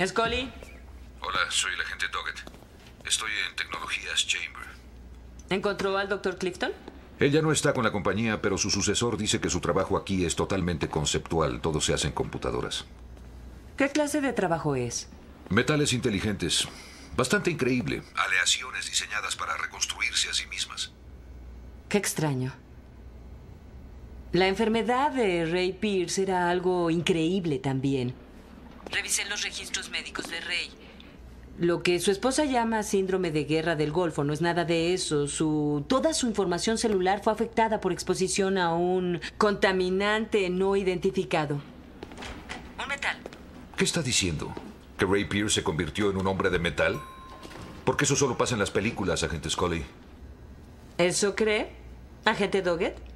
Escoli. Hola, soy el agente Doggett. Estoy en Tecnologías Chamber. ¿Encontró al doctor Clifton? Ella no está con la compañía, pero su sucesor dice que su trabajo aquí es totalmente conceptual. Todo se hace en computadoras. ¿Qué clase de trabajo es? Metales inteligentes. Bastante increíble. Aleaciones diseñadas para reconstruirse a sí mismas. Qué extraño. La enfermedad de Ray Pierce era algo increíble también. Revisé los registros médicos de Ray Lo que su esposa llama síndrome de guerra del Golfo no es nada de eso. Su, toda su información celular fue afectada por exposición a un contaminante no identificado. Un metal. ¿Qué está diciendo? ¿Que Ray Pierce se convirtió en un hombre de metal? Porque eso solo pasa en las películas, agente Scully. ¿Eso cree, agente Doggett?